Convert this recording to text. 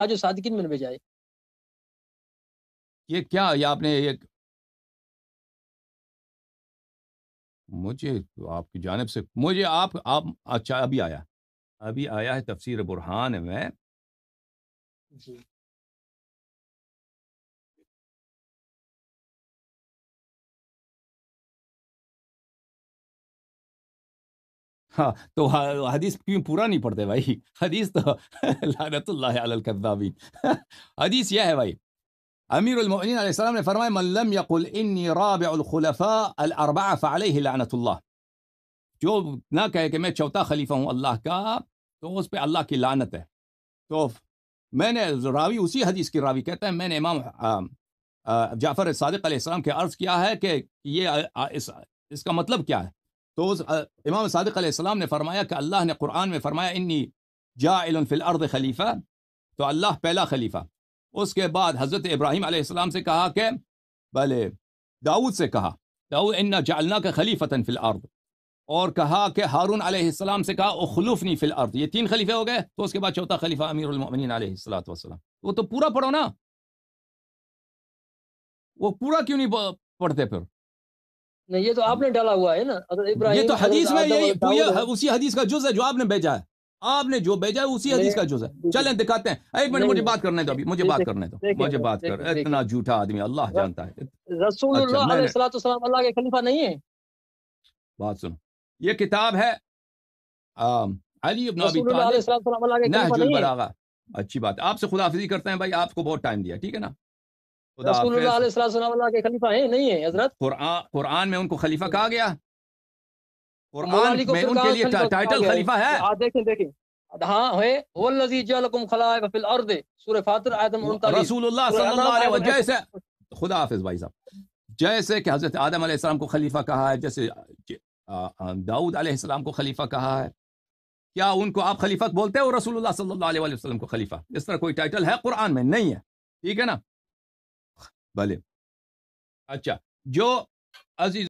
ہاں، جو صادقین میں بھیجا ہے یہ کیا یہ آپ نے ایک مجھے آپ کی جانب سے مجھے آپ آپ اچھا ابھی آیا ابھی آیا ہے تفسیر برہان میں جی ہاں تو حدیث کیوں پورا نہیں پڑھتے بھائی حدیث تو لعنت اللہ علی الکذابین حدیث یہ ہے بھائی امیر المؤمنین علیہ السلام نے فرمایا من لم انی رابع الخلفاء راب الف لعنت اللہ جو نہ کہے کہ میں چوتھا خلیفہ ہوں اللہ کا تو اس پہ اللہ کی لعنت ہے تو میں نے راوی اسی حدیث کی راوی کہتا ہے میں نے امام جعفر صادق علیہ السلام کے عرض کیا ہے کہ یہ اس اس کا مطلب کیا ہے تو امام صادق علیہ السلام نے فرمایا کہ اللہ نے قرآن میں فرمایا انی جا فی الارض خلیفہ تو اللہ پہلا خلیفہ اس کے بعد حضرت ابراہیم علیہ السلام سے کہا کہ بھلے داؤد سے کہا داود ان جعلنا کے کے فی الارض اور کہا کہ ہارون علیہ السلام سے کہا اخلفنی فی الارض یہ تین خلیفے ہو گئے تو اس کے بعد چوتھا خلیفہ امیر المؤمنین علیہ السلام وسلم وہ تو پورا پڑھو نا وہ پورا کیوں نہیں پڑھتے پھر یہ تو آپ نے ڈالا ہوا ہے نا ابراہیم یہ تو حدیث میں یہی اسی حدیث کا جز ہے جو آپ نے بھیجا ہے آپ نے جو بھیجا ہے اسی حدیث کا جز ہے چلیں دکھاتے ہیں ایک منٹ مجھے بات کرنے دو ابھی مجھے بات کرنے دو مجھے بات کر اتنا جھوٹا آدمی اللہ جانتا ہے رسول اچھا، اللہ علیہ الصلوۃ والسلام اللہ کے خلیفہ نہیں ہے بات سنو یہ کتاب ہے علی ابن ابی طالب نہج البلاغہ اچھی بات ہے آپ سے خدا حافظی کرتے ہیں بھائی آپ کو بہت ٹائم دیا ٹھیک ہے نا رسول اللہ علیہ السلام اللہ کے خلیفہ ہیں نہیں ہیں حضرت قرآن قرآن میں ان کو خلیفہ کہا گیا قرآن میں ان کے لیے ٹائٹل خلیفہ ہے دیکھیں دیکھیں ہاں ہے والذی جعلکم خلائف فی الارض سورہ فاطر آیت 39 رسول اللہ صلی اللہ علیہ وسلم جیسے خدا حافظ بھائی صاحب جیسے کہ حضرت آدم علیہ السلام کو خلیفہ کہا ہے جیسے جی، داؤد علیہ السلام کو خلیفہ کہا ہے کیا ان کو آپ خلیفہ بولتے ہو رسول اللہ صلی اللہ علیہ وسلم کو خلیفہ اس طرح کوئی ٹائٹل ہے قرآن میں نہیں ہے ٹھیک ہے نا بھلے اچھا جو عزیز